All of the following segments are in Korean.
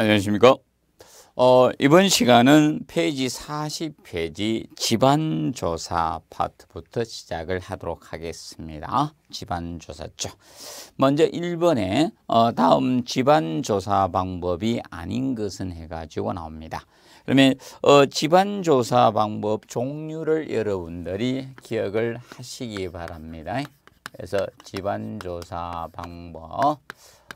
안녕하십니까. 어, 이번 시간은 페이지 40페이지 집안조사 파트부터 시작을 하도록 하겠습니다. 집안조사죠. 먼저 1번에 어, 다음 집안조사 방법이 아닌 것은 해가지고 나옵니다. 그러면 어, 집안조사 방법 종류를 여러분들이 기억을 하시기 바랍니다. 그래서 집안조사 방법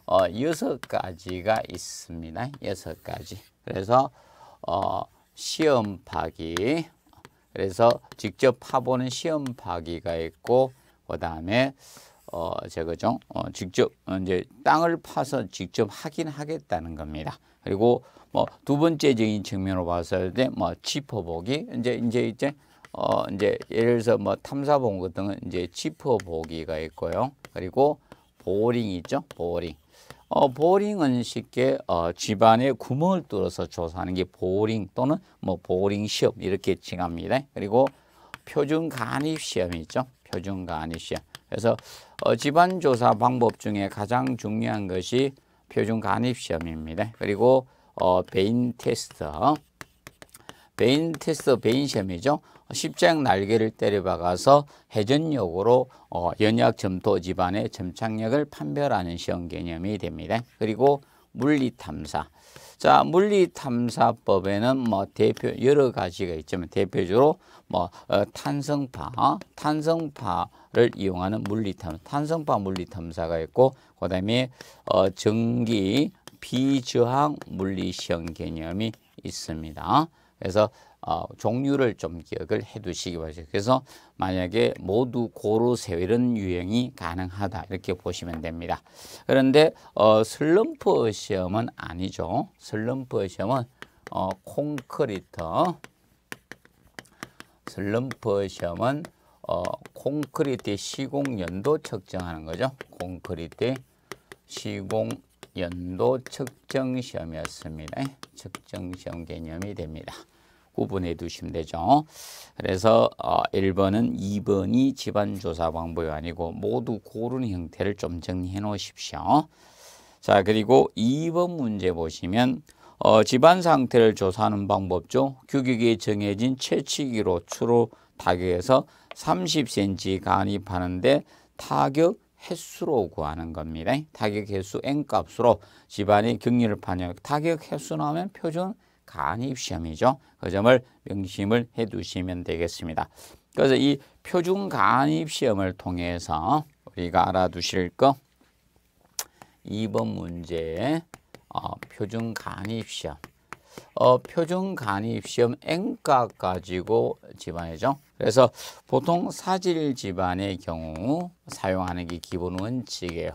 어, 여섯 가지가 있습니다. 여섯 가지. 그래서 어, 시험 파기. 그래서 직접 파보는 시험 파기가 있고 그 다음에 어, 저거죠 어, 직접 어, 이제 땅을 파서 직접 하긴 하겠다는 겁니다. 그리고 뭐 두 번째적인 측면으로 봤을 때뭐 짚어보기 이제 이제 이제 어 이제 예를 들어서 뭐 탐사본 같은 건 이제 짚어보기가 있고요. 그리고 보링 있죠. 보링. 어, 보링은 쉽게 어, 집안에 구멍을 뚫어서 조사하는 게 보링 또는 뭐 보링 시험 이렇게 칭합니다. 그리고 표준 간입 시험이 있죠. 표준 간입 시험. 그래서 어, 집안 조사 방법 중에 가장 중요한 것이 표준 간입 시험입니다. 그리고 어, 베인 테스트. 베인 테스트, 베인 시험이죠. 십자형 날개를 때려박아서 회전력으로 어, 연약 점토 집안의 점착력을 판별하는 시험 개념이 됩니다. 그리고 물리탐사. 자, 물리탐사법에는 뭐 대표 여러 가지가 있지만 대표적으로 뭐 어, 탄성파, 어? 탄성파를 이용하는 물리탐, 사 탄성파 물리탐사가 있고 그다음에 어, 전기 비저항 물리 시험 개념이 있습니다. 그래서 어, 종류를 좀 기억을 해 두시기 바랍니다. 그래서 만약에 모두 고르세요. 은유행이 가능하다. 이렇게 보시면 됩니다. 그런데 어, 슬럼프 시험은 아니죠. 슬럼프 시험은 어, 콘크리트 슬럼프 시험은 어, 콘크리트 시공 연도 측정하는 거죠. 콘크리트 시공 연도 측정 시험이었습니다. 측정 시험 개념이 됩니다. 구분해 두시면 되죠. 그래서 어, 1번은 2번이 집안조사 방법이 아니고 모두 고른 형태를 좀 정리해 놓으십시오. 자 그리고 2번 문제 보시면 어, 집안 상태를 조사하는 방법죠. 규격이 정해진 채취기로 추로 타격해서 30cm 간입하는데 타격 횟수로 구하는 겁니다. 타격 횟수 n 값으로 집안의 격리를 판정. 타격 횟수 나오면 표준 간입시험이죠. 그 점을 명심을 해두시면 되겠습니다. 그래서 이 표준 간입시험을 통해서 우리가 알아두실 거 2번 문제 어, 표준 간입시험 어, 표준 간입시험 N값 가지고 집안이죠. 그래서 보통 사질 집안의 경우 사용하는 게 기본 원칙이에요.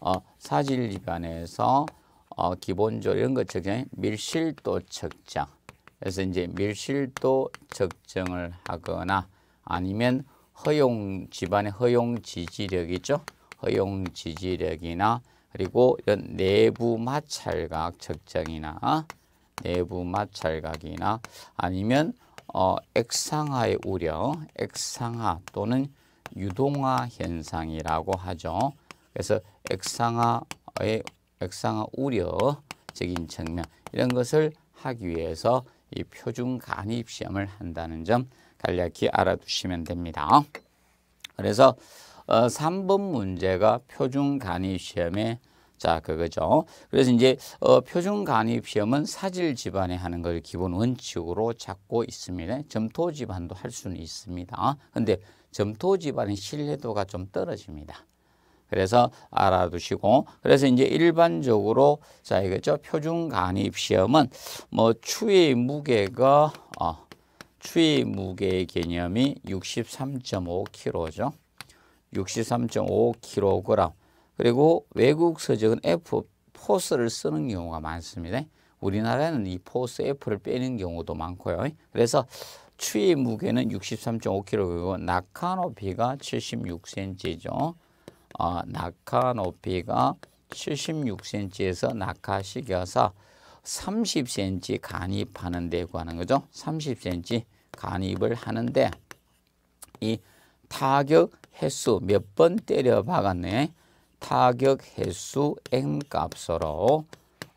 어, 사질 집안에서 어, 기본적으로 이런 것 측정 밀실도 측정. 그래서 이제 밀실도 측정을 하거나 아니면 허용 집안의 허용 지지력이죠. 허용 지지력이나 그리고 이런 내부 마찰각 측정이나 어? 내부 마찰각이나 아니면 어, 액상화의 우려, 액상화 또는 유동화 현상이라고 하죠. 그래서 액상화의 역상화 우려적인 측면 이런 것을 하기 위해서 이 표준 간입 시험을 한다는 점 간략히 알아두시면 됩니다. 그래서 어, 3번 문제가 표준 간입 시험에 자 그거죠. 그래서 이제 어, 표준 간입 시험은 사질 집안에 하는 걸 기본 원칙으로 잡고 있습니다. 점토 집안도 할 수는 있습니다. 근데 점토 집안의 신뢰도가 좀 떨어집니다. 그래서 알아두시고 그래서 이제 일반적으로 자 이거죠 표준 간입 시험은 뭐추위 무게가 어, 추위 무게의 개념이 63.5kg죠. 63.5kg 그리고 외국 서적은 F 포스를 쓰는 경우가 많습니다. 우리나라는 이 포스 F를 빼는 경우도 많고요. 그래서 추위 무게는 63.5kg이고 낙하 높이가 76cm죠. 어, 낙하 높이가 76cm에서 낙하시켜서 30cm 간입하는 데고 하는 거죠. 30cm 간입을 하는데 이 타격 횟수 몇 번 때려 박았네. 타격 횟수 n 값으로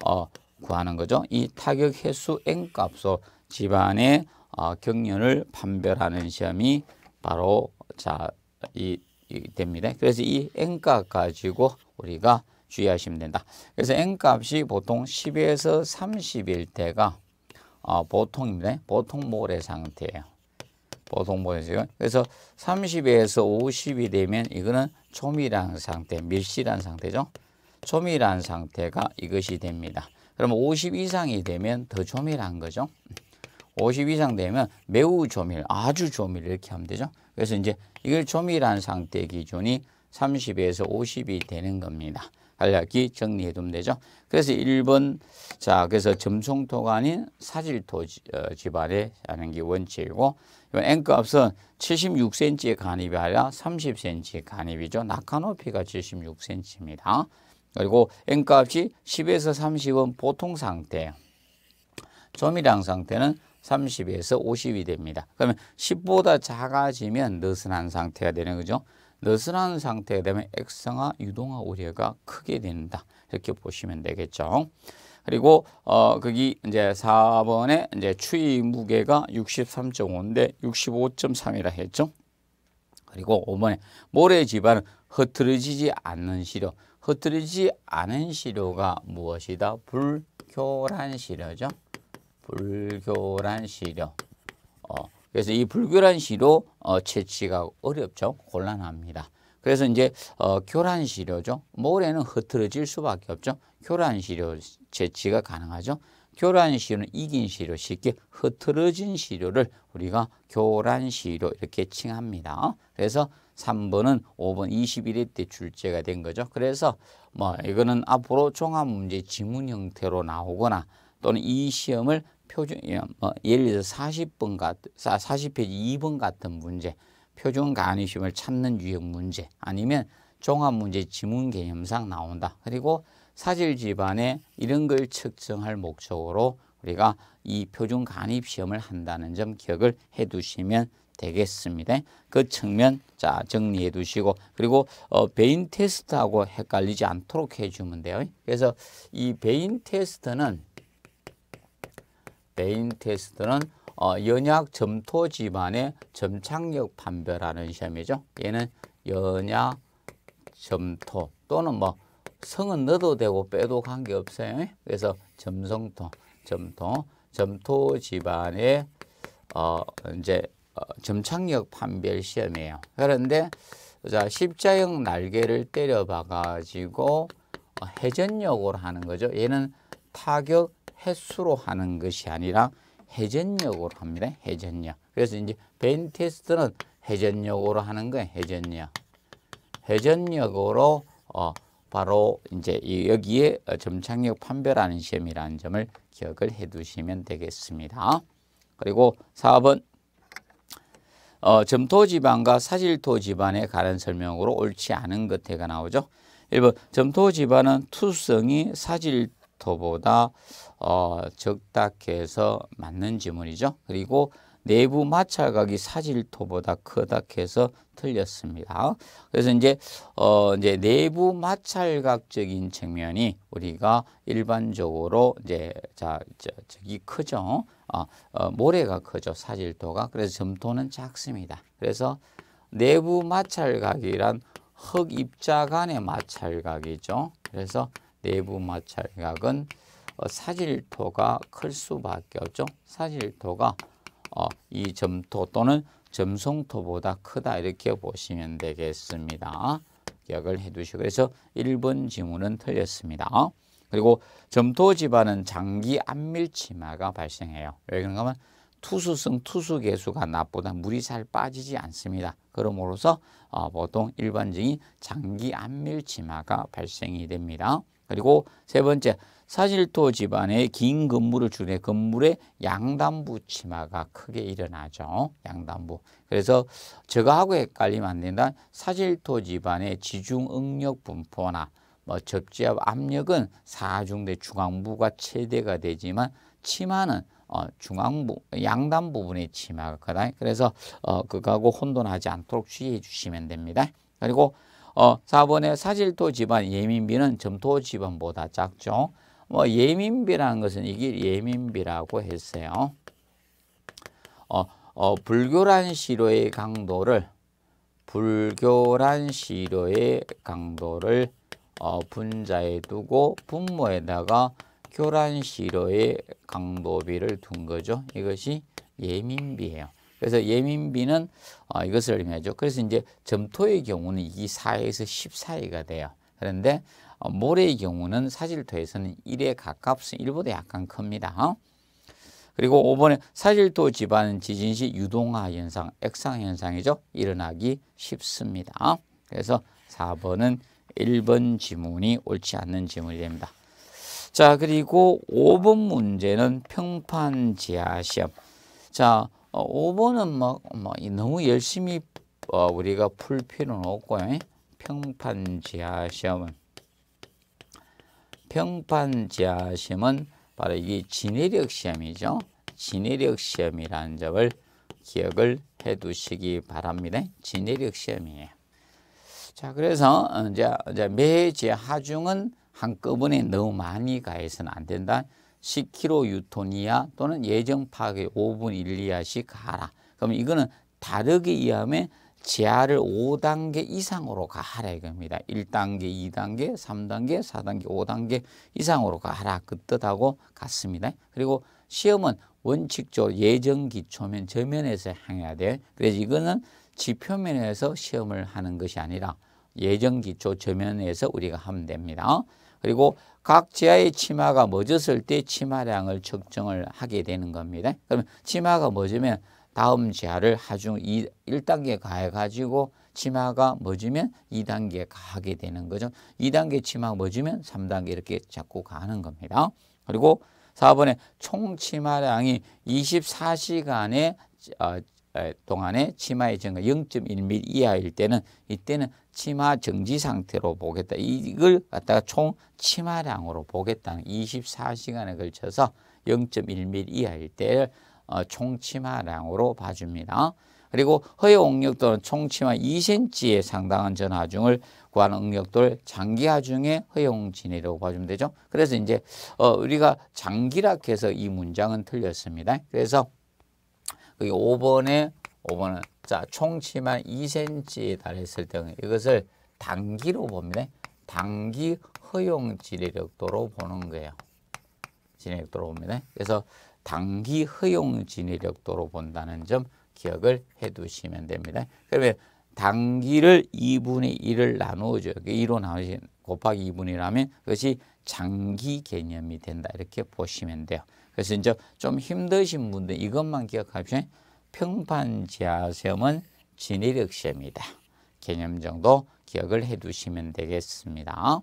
어, 구하는 거죠. 이 타격 횟수 n 값으로 집안의 어, 경련을 판별하는 시험이 바로 자, 이 됩니다. 그래서 이 n값 가지고 우리가 주의하시면 된다. 그래서 n값이 보통 10에서 30일 때가 어, 보통입니다. 보통 모래 상태예요. 보통 모래죠. 그래서 30에서 50이 되면 이거는 초밀한 상태, 밀실한 상태죠. 초밀한 상태가 이것이 됩니다. 그러면 50 이상이 되면 더 조밀한 거죠. 50 이상 되면 매우 조밀, 아주 조밀 이렇게 하면 되죠. 그래서 이제 이걸 조밀한 상태 기준이 30에서 50이 되는 겁니다. 간략히 정리해 두면 되죠. 그래서 1번 자 그래서 점성토가 아닌 사질토 집안에 어, 하는 게 원칙이고 이번 N값은 76cm의 간입이 아니라 30cm의 간입이죠. 낙하 높이가 76cm입니다. 그리고 N값이 10에서 30은 보통 상태 조밀한 상태는 30에서 50이 됩니다. 그러면 10보다 작아지면 느슨한 상태가 되는 거죠. 느슨한 상태가 되면 액상화, 유동화 우려가 크게 된다. 이렇게 보시면 되겠죠. 그리고 어 거기 이제 4번에 이제 추위 무게가 63.5인데 65.3이라 했죠. 그리고 5번에 모래 지반은 흐트러지지 않는 시료. 흐트러지지 않은 시료가 무엇이다? 불교란 시료죠. 불교란 시료. 어, 그래서 이 불교란 시료 어, 채취가 어렵죠. 곤란합니다. 그래서 이제 어, 교란 시료죠. 모래는 흐트러질 수밖에 없죠. 교란 시료 채취가 가능하죠. 교란 시료는 이긴 시료, 쉽게 흐트러진 시료를 우리가 교란 시료 이렇게 칭합니다. 그래서 3번은 5번 21회 때 출제가 된 거죠. 그래서 뭐 이거는 앞으로 종합문제 지문 형태로 나오거나 또는 이 시험을 표준 예, 뭐 예를 들어서 40번 같 40페이지 2번 같은 문제, 표준 간이 시을 찾는 유형 문제 아니면 종합 문제 지문 개념상 나온다. 그리고 사실 집안에 이런 걸 측정할 목적으로 우리가 이 표준 간입 시험을 한다는 점 기억을 해 두시면 되겠습니다. 그 측면 자 정리해 두시고 그리고 어, 베인 테스트하고 헷갈리지 않도록 해주면 돼요. 그래서 이 베인 테스트는 메인 테스트는 어, 연약 점토 집안의 점착력 판별하는 시험이죠. 얘는 연약 점토 또는 뭐 성은 넣어도 되고 빼도 관계없어요. 그래서 점성토, 점토, 점토 집안의 어, 이제 어, 점착력 판별 시험이에요. 그런데 자 십자형 날개를 때려 박가지고 회전력으로 어, 하는 거죠. 얘는 타격 횟수로 하는 것이 아니라 회전력으로 합니다. 회전력. 그래서 이제 벤 테스트는 회전력으로 하는 거예요. 회전력. 회전력으로 어 바로 이제 여기에 점착력 판별하는 시험이라는 점을 기억을 해 두시면 되겠습니다. 그리고 4번 어, 점토지반과사질토지반에 관한 설명으로 옳지 않은 것태가 나오죠. 1번 점토지반은 투성이 사질토보다 어, 적닥해서 맞는 지문이죠. 그리고 내부 마찰각이 사질토보다 크다 해서 틀렸습니다. 그래서 이제 어 이제 내부 마찰각적인 측면이 우리가 일반적으로 이제 자, 저기 크죠. 어, 어, 모래가 크죠. 사질토가. 그래서 점토는 작습니다. 그래서 내부 마찰각이란 흙 입자 간의 마찰각이죠. 그래서 내부 마찰각은 어, 사질토가 클 수밖에 없죠. 사질토가 어, 이 점토 또는 점성토보다 크다 이렇게 보시면 되겠습니다. 기억을 해두시고 그래서 1번 지문은 틀렸습니다. 그리고 점토 집안은 장기 안밀치마가 발생해요. 왜 그런가 하면 투수성 투수 개수가 나보다 물이 잘 빠지지 않습니다. 그러므로서 어, 보통 일반적인 장기 안밀치마가 발생이 됩니다. 그리고 세 번째 사질토 집안에긴 건물을 주네 건물에 양단부 치마가 크게 일어나죠. 양단부. 그래서 저거하고 헷갈리면 안 된다. 사질토 집안의 지중 응력 분포나 뭐 접지압 압력은 사중대 중앙부가 최대가 되지만 치마는 어, 중앙부 양단 부분의 치마가 크다. 그래서 어, 그거하고 혼돈하지 않도록 주의해 주시면 됩니다. 그리고 어, 4번에 사질토 집안 예민비는 점토 집안보다 작죠. 뭐 예민비라는 것은 이게 예민비라고 했어요. 어, 어, 불교란 시로의 강도를 불교란 시로의 강도를 어, 분자에 두고 분모에다가 교란 시로의 강도비를 둔 거죠. 이것이 예민비예요. 그래서 예민비는 어, 이것을 의미하죠. 그래서 이제 점토의 경우는 이 4에서 10이가 돼요. 그런데 어, 모래의 경우는 사질토에서는 1에 가깝습니다. 1보다 약간 큽니다. 어? 그리고 5번에 사질토 집안 지진 시 유동화 현상, 액상 현상이죠. 일어나기 쉽습니다. 어? 그래서 4번은 1번 지문이 옳지 않는 지문이 됩니다. 자, 그리고 5번 문제는 평판 지하 시험. 자, 5번은 뭐, 뭐 너무 열심히 우리가 풀 필요는 없고, 에? 평판 지하 시험은 평판 지하 시은 바로 이게 지내력 시험이죠. 지내력 시험이라는 점을 기억을 해 두시기 바랍니다. 지내력 시험이에요. 자, 그래서 이제, 이제 매제 하중은 한꺼번에 너무 많이 가해서는 안 된다. 10kg 유톤 이하 또는 예정 파괴 5분 1, 2하씩 가라. 그럼 이거는 다르게 이해하면 지하를 5단계 이상으로 가하라 이겁니다. 1단계, 2단계, 3단계, 4단계, 5단계 이상으로 가하라 그 뜻하고 같습니다. 그리고 시험은 원칙적으로 예전 기초면 저면에서 행해야 돼. 그래서 이거는 지표면에서 시험을 하는 것이 아니라 예전 기초 저면에서 우리가 하면 됩니다. 그리고 각 지하의 치마가 멎었을 때 치마량을 측정을 하게 되는 겁니다. 그러면 치마가 멎으면 다음 지하를 하중 2, 1단계 가해가지고 치마가 멎으면 2단계 가게 되는 거죠. 2단계 치마가 멎으면 3단계 이렇게 잡고 가는 겁니다. 그리고 4번에 총치마량이 24시간에 어, 동안에 치마의 증가 0.1mm 이하일 때는 이때는 치마 정지 상태로 보겠다. 이걸 갖다가 총 치마량으로 보겠다는 24시간에 걸쳐서 0.1mm 이하일 때를 어, 총치마량으로 봐줍니다. 그리고 허여옥력 또는 총치마 2cm에 상당한 전하중을 구하는 응력들 장기하중의 허용진이라고 봐주면 되죠. 그래서 이제 어 우리가 장기라 해서 이 문장은 틀렸습니다. 그래서 그기 5번에 5번은 자 총치마 2cm에 달했을 때우 이것을 단기로 봅니다. 단기 허용 진해력도로 보는 거예요. 진해력도로 봅니다. 그래서 단기 허용 진위력도로 본다는 점 기억을 해두시면 됩니다. 그러면 단기를 2분의 1을 나누어줘요. 1로 나누신 곱하기 2분이라면 그것이 장기 개념이 된다. 이렇게 보시면 돼요. 그래서 이제 좀 힘드신 분들 이것만 기억하시면 평판 지하 시험은 진위력 시험이다. 개념 정도 기억을 해두시면 되겠습니다.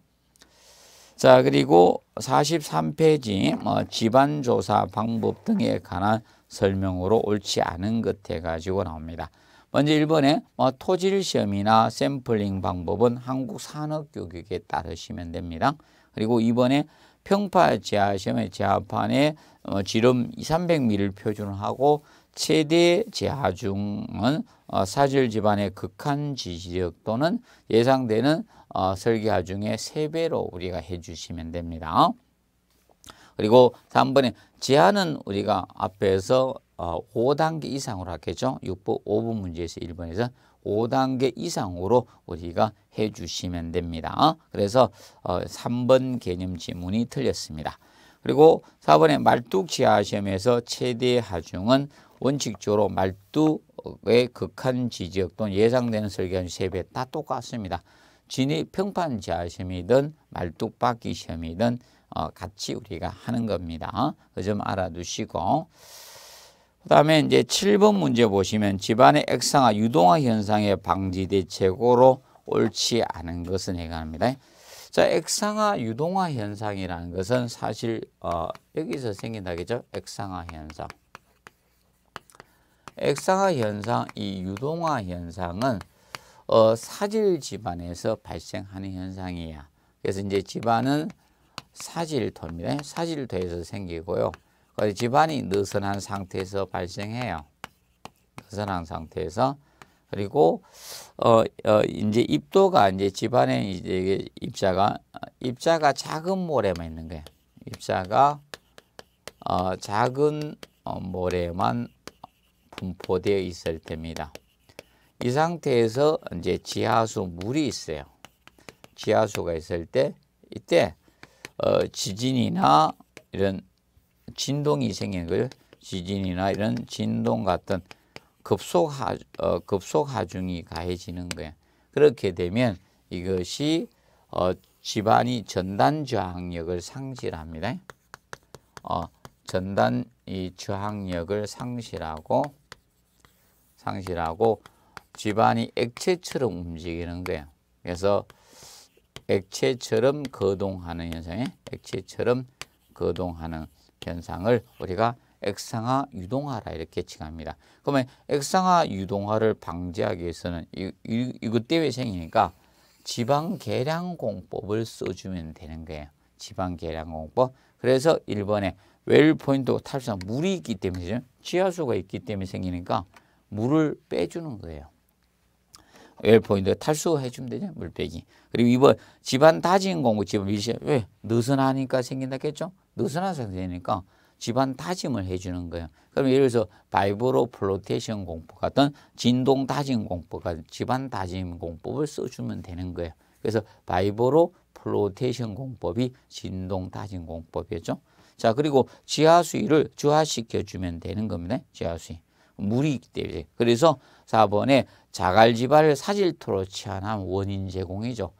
자 그리고 43페이지 뭐 어, 집안조사 방법 등에 관한 설명으로 옳지 않은 것 해가지고 나옵니다. 먼저 1번에 뭐 어, 토질 시험이나 샘플링 방법은 한국 산업교육에 따르시면 됩니다. 그리고 2번에 평파 지하시험의 지하판에 어, 지름 2 300mm를 표준 하고 최대 지하중은 어, 사질 집안의 극한 지지력 또는 예상되는 어, 설계화 중에 세배로 우리가 해주시면 됩니다. 그리고 3번에 제한은 우리가 앞에서 어, 5단계 이상으로 하겠죠. 6번 5번 문제에서 1번에서 5단계 이상으로 우리가 해주시면 됩니다. 그래서 3번 어, 개념 지문이 틀렸습니다. 그리고 4번에 말뚝 지하시험에서 최대 하중은 원칙적으로 말뚝의 극한 지지역 또는 예상되는 설계한 세배 다 똑같습니다. 진이 평판 지하 시험이든 말뚝박기 시험이든 어, 같이 우리가 하는 겁니다. 그 점 알아두시고 그 다음에 이제 7번 문제 보시면 집안의 액상화 유동화 현상의 방지 대책으로 옳지 않은 것은 해관합니다. 자, 액상화 유동화 현상이라는 것은 사실 어, 여기서 생긴다겠죠? 액상화 현상. 액상화 현상, 이 유동화 현상은 어, 사질 집안에서 발생하는 현상이야. 그래서 이제 집안은 사질토입니다. 사질토에서 생기고요. 그래서 집안이 느슨한 상태에서 발생해요. 느슨한 상태에서 그리고 어, 어 이제 입도가 이제 집안에 이제 입자가 입자가 작은 모래만 있는 거예요. 입자가 어, 작은 어, 모래만 분포되어 있을 때입니다. 이 상태에서 이제 지하수 물이 있어요. 지하수가 있을 때 이때 어, 지진이나 이런 진동이 생기는 거죠. 지진이나 이런 진동 같은 급속 하 어, 급속 하중이 가해지는 거예요. 그렇게 되면 이것이 어, 집안이 전단 저항력을 상실합니다. 어, 전단 이 저항력을 상실하고 상실하고 집안이 액체처럼 움직이는데 그래서 액체처럼 거동하는 현상에 액체처럼 거동하는 현상을 우리가 액상화 유동화라 이렇게 칭합니다. 그러면 액상화 유동화를 방지하기 위해서는 이, 이, 이것 때문에 생기니까 지방 계량 공법을 써주면 되는 거예요. 지방 계량 공법. 그래서 1번에 웰 포인트 탑승 물이 있기 때문에 지하수가 있기 때문에 생기니까 물을 빼주는 거예요. 웰포인트 탈수해 주면 되냐 물빼기 그리고 이번 집안 다진 공구 집안 밀실 왜 느슨하니까 생긴다겠죠 느슨하서 되니까 집안 다짐을 해주는 거예요 그럼 예를 들어서 바이브로 플로테이션 공법 같은 진동 다짐 공법 같은 집안 다짐 공법을 써주면 되는 거예요 그래서 바이브로 플로테이션 공법이 진동 다짐 공법이죠자 그리고 지하수위를 주하시켜 주면 되는 겁니다 지하수위 물이 있기 때문에 그래서 4번에 자갈지발 을 사질토로 치환한 원인 제공이죠.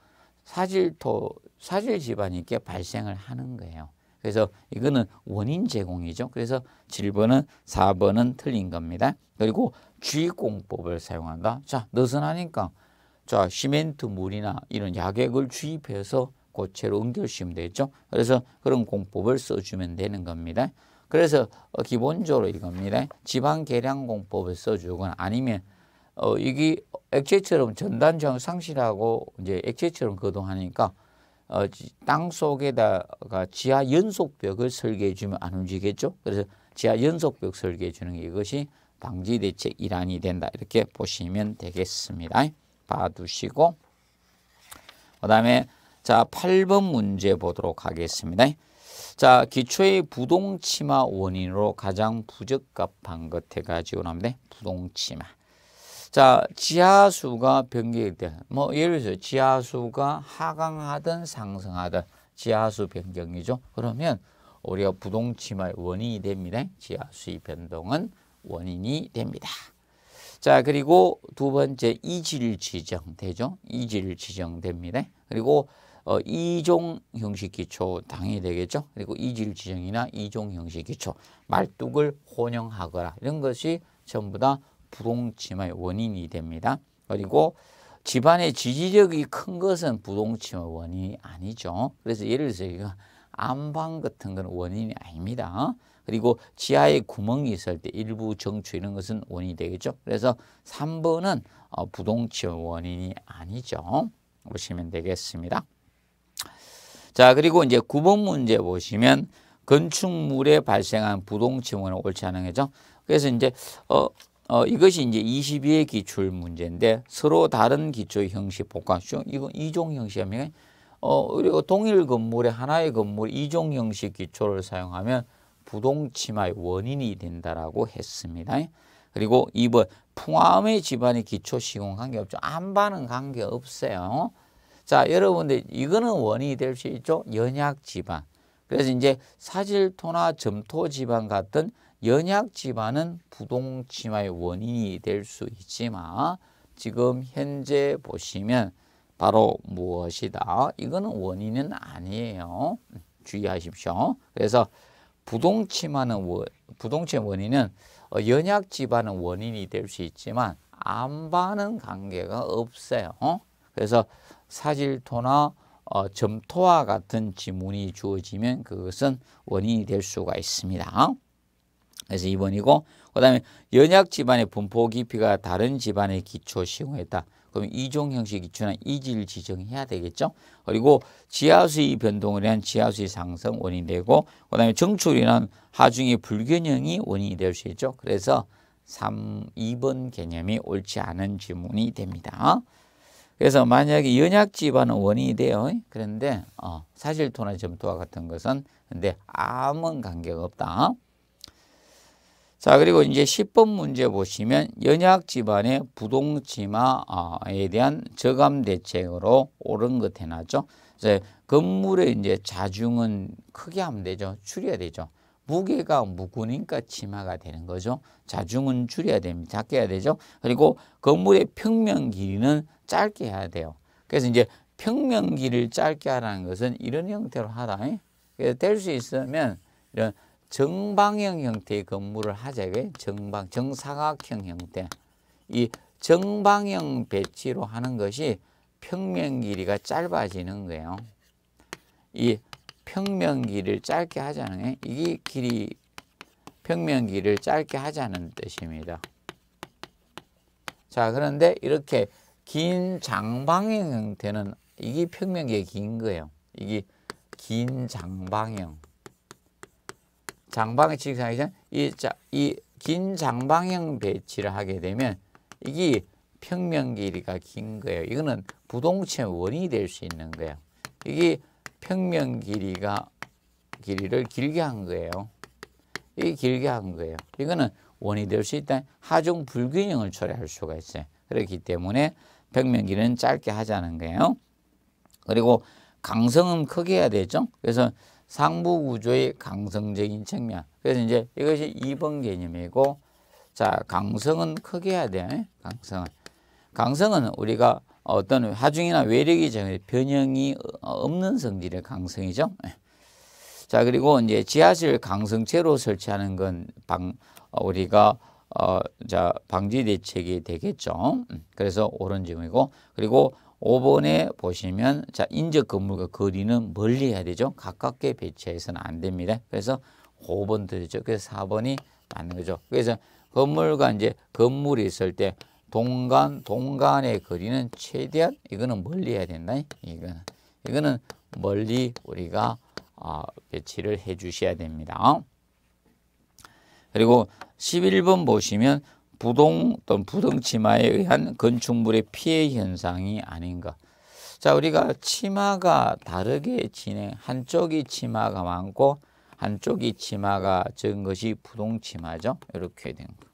사질토 사질지반이 이렇게 발생을 하는 거예요. 그래서 이거는 원인 제공이죠. 그래서 7번은 4번은 틀린 겁니다. 그리고 주의공법을 사용한다. 자, 너선 하니까자 시멘트 물이나 이런 약액을 주입해서 고체로 응결시면 되죠. 겠 그래서 그런 공법을 써주면 되는 겁니다. 그래서 어, 기본적으로 이겁니다. 지방 계량 공법을 써주거나 아니면 어, 이게 액체처럼 전단성 상실하고 이제 액체처럼 거동하니까 어, 땅 속에다가 지하 연속벽을 설계해 주면 안 움직이겠죠. 그래서 지하 연속벽 설계해 주는 이것이 방지 대책 일환이 된다. 이렇게 보시면 되겠습니다. 봐두시고 그 다음에 자 8번 문제 보도록 하겠습니다. 자, 기초의 부동치마 원인으로 가장 부적합한 것 해가지고 나면 부동치마. 자, 지하수가 변경이 돼. 뭐, 예를 들어서 지하수가 하강하든 상승하든 지하수 변경이죠. 그러면 우리가 부동치마의 원인이 됩니다. 지하수의 변동은 원인이 됩니다. 자, 그리고 두 번째 이질 지정되죠. 이질 지정됩니다. 그리고 어, 이종 형식 기초 당연히 되겠죠. 그리고 이질 지정이나 이종 형식 기초, 말뚝을 혼용하거라 이런 것이 전부 다 부동침의 원인이 됩니다. 그리고 집안의 지지력이 큰 것은 부동침의 원인이 아니죠. 그래서 예를 들어서 안방 같은 건 원인이 아닙니다. 그리고 지하에 구멍이 있을 때 일부 정추 이런 것은 원인이 되겠죠. 그래서 3번은 부동침의 어, 원인이 아니죠. 보시면 되겠습니다. 자, 그리고 이제 9번 문제 보시면 건축물에 발생한 부동침은 옳지 않은 거죠. 그래서 이제 어, 어 이것이 이제 22의 기출 문제인데 서로 다른 기초 형식 복합시이거 이종 형식이면 어 그리고 동일 건물의 하나의 건물 이종 형식 기초를 사용하면 부동침하의 원인이 된다라고 했습니다. 그리고 이 번 풍암의 집안의 기초 시공 관계 없죠. 안반은 관계 없어요. 자, 여러분들 이거는 원인이 될 수 있죠. 연약 지방. 그래서 이제 사질토나 점토 지방 같은 연약 지방은 부동 치마의 원인이 될 수 있지만 지금 현재 보시면 바로 무엇이다. 이거는 원인은 아니에요. 주의하십시오. 그래서 부동 치마는 부동 치의 원인은 어, 연약 지방은 원인이 될 수 있지만 안반은 관계가 없어요. 어? 그래서 사질토나 어, 점토와 같은 지문이 주어지면 그것은 원인이 될 수가 있습니다. 그래서 2번이고 그 다음에 연약 집안의 분포 깊이가 다른 집안의 기초 시공했다. 그럼 이종 형식 기초나 이질 지정해야 되겠죠. 그리고 지하수의 변동을 위한 지하수의 상승 원인이 되고 그 다음에 정출이란 하중의 불균형이 원인이 될 수 있죠. 그래서 3, 2번 개념이 옳지 않은 지문이 됩니다. 그래서 만약에 연약 질환은 원인이 돼요. 그런데 어, 사실토나 점토와 같은 것은 근데 아무 관계가 없다. 자 그리고 이제 10번 문제 보시면 연약 집안의 부동치마에 대한 저감 대책으로 옳은 것 해놨죠. 이제 건물의 이제 자중은 크게 하면 되죠. 줄여야 되죠. 무게가 무거우니까 치마가 되는 거죠. 자중은 줄여야 됩니다. 작게 해야 되죠. 그리고 건물의 평면 길이는 짧게 해야 돼요. 그래서 이제 평면 길이를 짧게 하라는 것은 이런 형태로 하라. 예? 그래서 될수 있으면 이런 정방형 형태의 건물을 하자. 정방, 정사각형 형태. 이 정방형 배치로 하는 것이 평면 길이가 짧아지는 거예요. 이 평면 길이를 짧게 하자는 게 이게 길이 평면 길이를 짧게 하자는 뜻입니다. 자 그런데 이렇게 긴 장방형 형태는 이게 평면기의 긴 거예요. 이게 긴 장방형. 장방의 직상이잖 이긴 장방형 배치를 하게 되면 이게 평면 길이가 긴 거예요. 이거는 부동체 원이 될 수 있는 거예요. 이게 평면 길이가 길이를 길게 한 거예요. 이 길게 한 거예요. 이거는 원이 될 수 있다. 하중 불균형을 초래할 수가 있어요. 그렇기 때문에 평면 길이는 짧게 하자는 거예요. 그리고 강성은 크게 해야 되죠. 그래서 상부 구조의 강성적인 측면. 그래서 이제 이것이 2번 개념이고 자, 강성은 크게 해야 돼. 강성은 강성은 우리가 어떤 하중이나 외력이 변형이 없는 성질의 강성이죠. 예. 자 그리고 이제 지하실 강성체로 설치하는 건 방, 어, 우리가 어, 자 방지 대책이 되겠죠. 음, 그래서 옳은 점이고 그리고 5번에 보시면 자 인적 건물과 거리는 멀리 해야 되죠. 가깝게 배치해서는 안 됩니다. 그래서 5번 들죠. 그래서 4번이 맞는 거죠. 그래서 건물과 이제 건물이 있을 때 동간 동간에 거리는 최대한 이거는 멀리 해야 된다. 이거는 이거는 멀리 우리가 어, 배치를 해 주셔야 됩니다. 그리고 11번 보시면 부동 또는 부동 치마에 의한 건축물의 피해 현상이 아닌가. 자, 우리가 치마가 다르게 진행, 한쪽이 치마가 많고 한쪽이 치마가 적은 것이 부동 치마죠. 이렇게 된 거.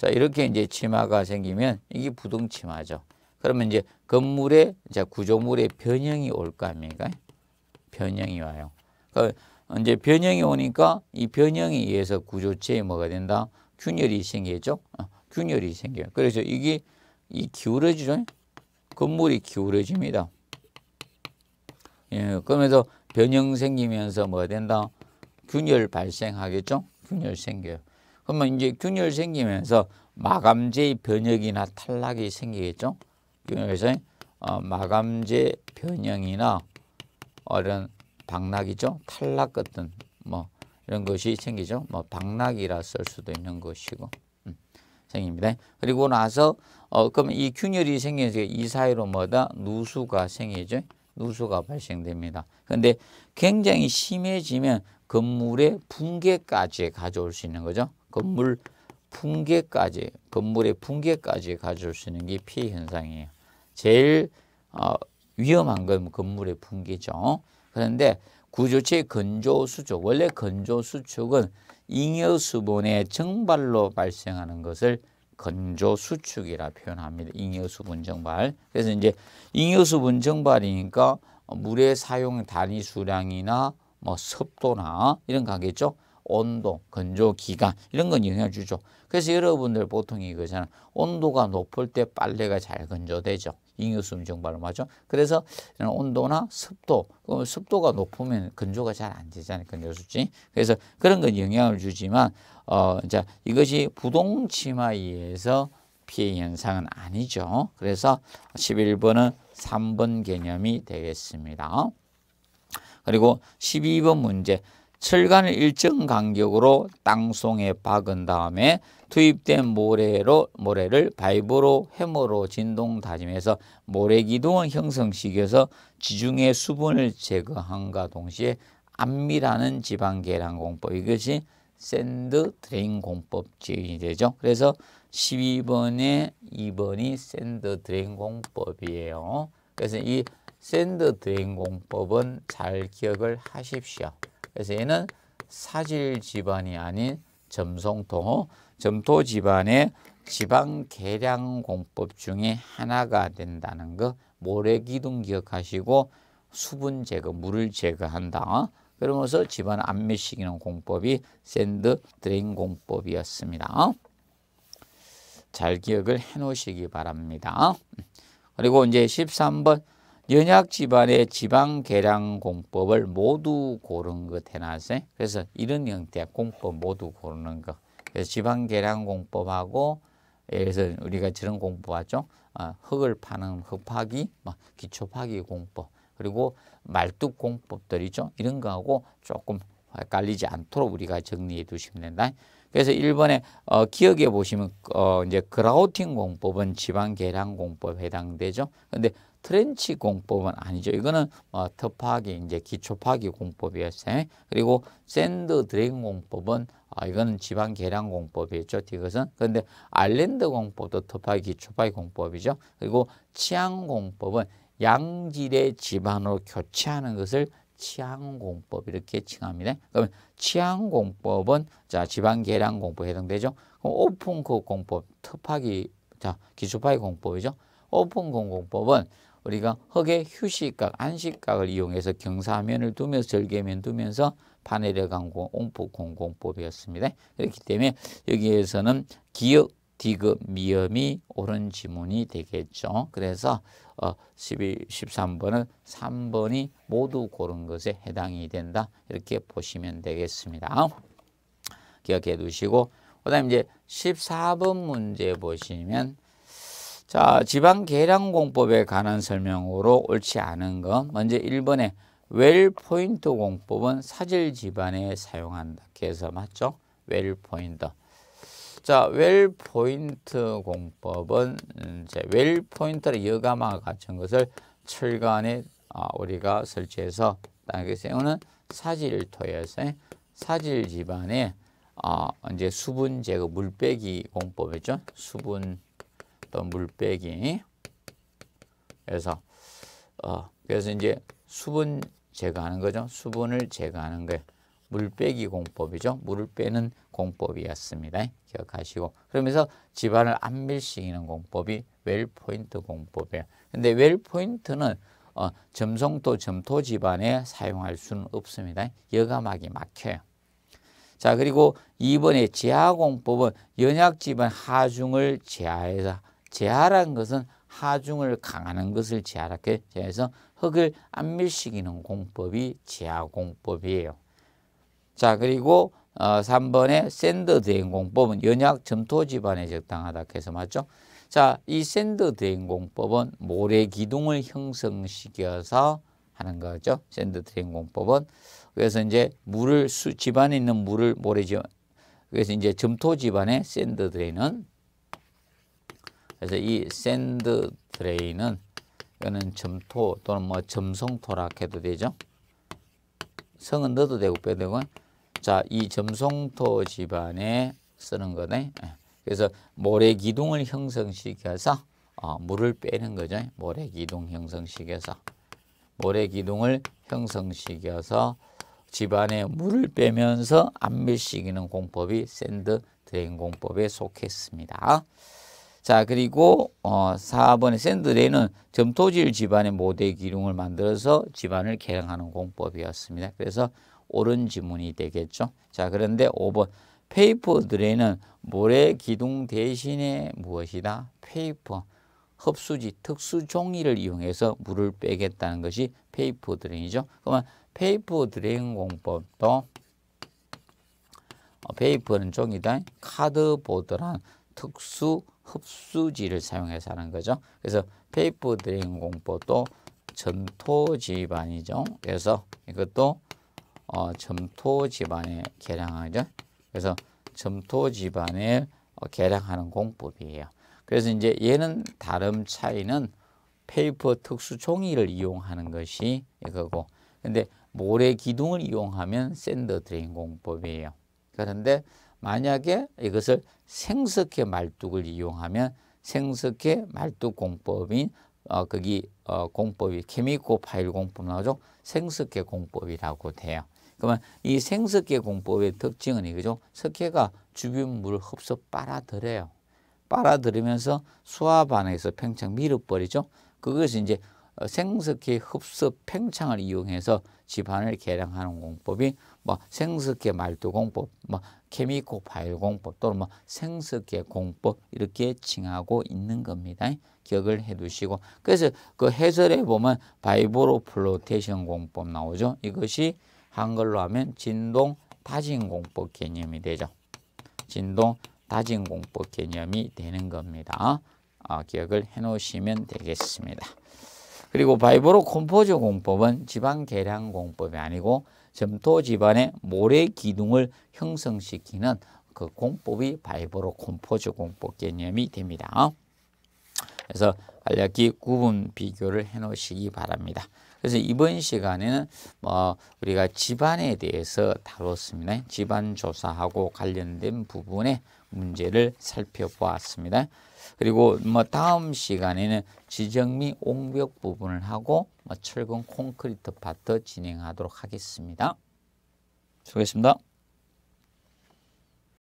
자, 이렇게 이제 치마가 생기면 이게 부동치마죠. 그러면 이제 건물의 이제 구조물의 변형이 올거 아닙니까? 변형이 와요. 그 이제 변형이 오니까 이 변형에 의해서 구조체에 뭐가 된다? 균열이 생기죠. 어, 균열이 생겨요. 그래서 이게 이 기울어지죠. 건물이 기울어집니다. 예, 그러면서 변형 생기면서 뭐가 된다? 균열 발생하겠죠? 균열 생겨요. 그러면 이제 균열 생기면서 마감재의 변형이나 탈락이 생기겠죠. 균열서 어, 마감재 변형이나 어, 이런 박락이죠. 탈락 같은 뭐 이런 것이 생기죠. 뭐 박락이라 쓸 수도 있는 것이고 음, 생깁니다. 그리고 나서 어, 그럼 이 균열이 생기서이 사이로 뭐다 누수가 생기죠. 누수가 발생됩니다. 그런데 굉장히 심해지면 건물의 붕괴까지 가져올 수 있는 거죠. 건물 붕괴까지 건물의 붕괴까지 가져올 수 있는 게 피해 현상이에요. 제일 어, 위험한 건 건물의 붕괴죠. 그런데 구조체 건조 수축 원래 건조 수축은 잉여 수분의 증발로 발생하는 것을 건조 수축이라 표현합니다. 잉여 수분 증발. 그래서 이제 잉여 수분 증발이니까 물의 사용 단위 수량이나 뭐 습도나 이런 거겠죠. 온도, 건조 기간 이런 건 영향을 주죠. 그래서 여러분들 보통 이거잖아 온도가 높을 때 빨래가 잘 건조되죠. 잉여수음 증발음하죠. 그래서 온도나 습도, 그 습도가 높으면 건조가 잘 안 되잖아요. 건조 수치. 그래서 그런 건 영향을 주지만 어, 자 이것이 부동치마에 의해서 피해 현상은 아니죠. 그래서 11번은 3번 개념이 되겠습니다. 그리고 12번 문제 7간을 일정 간격으로 땅송에 박은 다음에 투입된 모래로 모래를 바이브로 해머로 진동 다짐해서 모래 기둥을 형성시켜서 지중해 수분을 제거함과 동시에 안밀하는 지방 계량 공법 이것이 샌드 드레인 공법 제인이 되죠. 그래서 12번에 2번이 샌드 드레인 공법이에요. 그래서 이 샌드 드레인 공법은 잘 기억을 하십시오. 그래서 얘는 사질 집안이 아닌 점성토, 점토 집안의 지방 계량 공법 중에 하나가 된다는 거 모래 기둥 기억하시고 수분 제거, 물을 제거한다. 그러면서 집안 안매시키는 공법이 샌드 드레인 공법이었습니다. 잘 기억을 해 놓으시기 바랍니다. 그리고 이제 13번 연약 집안의 지방 계량 공법을 모두 고른 것 해놨어요. 그래서 이런 형태의 공법 모두 고르는 것. 그래서 지방 계량 공법하고 그래서 우리가 저런 공법하죠 어, 흙을 파는 흙파기, 뭐 기초 파기 공법, 그리고 말뚝 공법들이죠. 이런 거하고 조금 헷갈리지 않도록 우리가 정리해 두시면 된다. 그래서 일번에 어, 기억해 보시면 어, 이제 그라우팅 공법은 지방 계량 공법 에 해당되죠. 근데 트렌치 공법은 아니죠. 이거는 어, 터파기 이제 기초 파기 공법이었어요. 그리고 샌드 드래곤 공법은 어, 이거는 지방 계량 공법이었죠. 이것은 그런데 알랜드 공법도 터파기 기초 파기 공법이죠. 그리고 치안 공법은 양질의 지방으로 교체하는 것을 치안공법 이렇게 칭합니다. 그러면 치안공법은 자 지방계량공법에 해당되죠. 그럼 오픈컵 그 공법, 터파기, 자 기초파기 공법이죠. 오픈 공공법은 우리가 흙의 휴식각, 안식각을 이용해서 경사면을 두면서 절개면 두면서 파네려 강공 온포 공공법이었습니다. 그렇기 때문에 여기에서는 기역, 디귿, 미음이 옳은 지문이 되겠죠. 그래서 어, 12, 13번은 3번이 모두 고른 것에 해당이 된다. 이렇게 보시면 되겠습니다. 기억해 두시고 그다음 이제 14번 문제 보시면 자, 지방 계량 공법에 관한 설명으로 옳지 않은 것. 먼저 1번에 웰 포인트 공법은 사질 지반에 사용한다. 그래서 맞죠? 웰 포인트. 자, 웰 포인트 공법은 이제 웰 포인트를 여가마 같은 것을 철간에 아, 우리가 설치해서 땅에 세우는 사질토에서 사질 지반에 아, 이제 수분 제거 물빼기 공법이죠. 수분 또물 빼기. 그래서 어 그래서 이제 수분 제거하는 거죠. 수분을 제거하는 게 물 빼기 공법이죠. 물을 빼는 공법이었습니다. 기억하시고 그러면서 집안을 안 밀시키는 공법이 웰포인트 공법이에요. 근데 웰포인트는 어, 점성토, 점토 집안에 사용할 수는 없습니다. 여가막이 막혀요. 자 그리고 2번에 제하공법은 연약 집안 하중을 제하해서 재하라는 것은 하중을 강하는 것을 재하라. 그래서 흙을 안밀시키는 공법이 재하공법이에요. 자 그리고 어, 3번에 샌드 대행 공법은 연약 점토 집안에 적당하다 해서 맞죠? 자, 이 샌드 대행 공법은 모래 기둥을 형성시켜서 하는 거죠. 샌드 대행 공법은 그래서 이제 물을 수, 집안에 있는 물을 모래 지 그래서 이제 점토 집안에 샌드 드레인은 그래서 이 샌드 드레인은 이거는 점토 또는 뭐 점성토라 해도 되죠. 성은 넣어도 되고 빼도 되고 자, 이 점성토 집안에 쓰는 거네. 예. 그래서 모래 기둥을 형성시켜서 어, 물을 빼는 거죠. 모래 기둥 형성시켜서 모래 기둥을 형성시켜서 집안에 물을 빼면서 암멸시키는 공법이 샌드 드레인 공법에 속했습니다. 자 그리고 어 4번의 샌드레는 점토질 집안의 모대 기둥을 만들어서 집안을 개량하는 공법이었습니다. 그래서 옳은 지문이 되겠죠. 자 그런데 5번 페이퍼 드레는 모래 기둥 대신에 무엇이다? 페이퍼 흡수지 특수 종이를 이용해서 물을 빼겠다는 것이 페이퍼 드레인이죠. 그러면 페이퍼 드레인 공법도 어, 페이퍼는 종이다. 카드보드란 특수 흡수지를 사용해서 하는 거죠. 그래서 페이퍼 드링 공법도 점토 지반이죠. 그래서 이것도 어, 점토 지반에 개량하죠. 그래서 점토 지반에 어, 개량하는 공법이에요. 그래서 이제 얘는 다른 차이는 페이퍼 특수 종이를 이용하는 것이 이거고 근데 모래 기둥을 이용하면 샌더 드레인 공법이에요. 그런데 만약에 이것을 생석회 말뚝을 이용하면 생석회 말뚝 공법인 어, 거기 어, 공법이 케미코 파일 공법 나오죠. 생석회 공법이라고 돼요. 그러면 이 생석회 공법의 특징은 이거죠. 석회가 주변 물을 흡수 빨아들여요. 빨아들이면서 수압 안에서 팽창 밀어버리죠. 그것이 이제 어, 생석회 흡수 팽창을 이용해서 집안을 개량하는 공법이 뭐 생석계 말도 공법, 뭐 케미코 파일 공법 또는 뭐 생석계 공법 이렇게 칭하고 있는 겁니다. 기억을 해두시고 그래서 그 해설에 보면 바이브로 플로테이션 공법 나오죠. 이것이 한글로 하면 진동 다진 공법 개념이 되죠. 진동 다진 공법 개념이 되는 겁니다. 아, 기억을 해 놓으시면 되겠습니다. 그리고 바이브로 콤포저 공법은 지방 계량 공법이 아니고 점토 집안의 모래 기둥을 형성시키는 그 공법이 바이브로 콤포즈 공법 개념이 됩니다. 그래서 간략히 구분 비교를 해 놓으시기 바랍니다. 그래서 이번 시간에는 뭐 우리가 집안에 대해서 다뤘습니다. 집안 조사하고 관련된 부분의 문제를 살펴보았습니다. 그리고 뭐 다음 시간에는 지정 및 옹벽 부분을 하고 뭐 철근 콘크리트 파트 진행하도록 하겠습니다. 수고했습니다.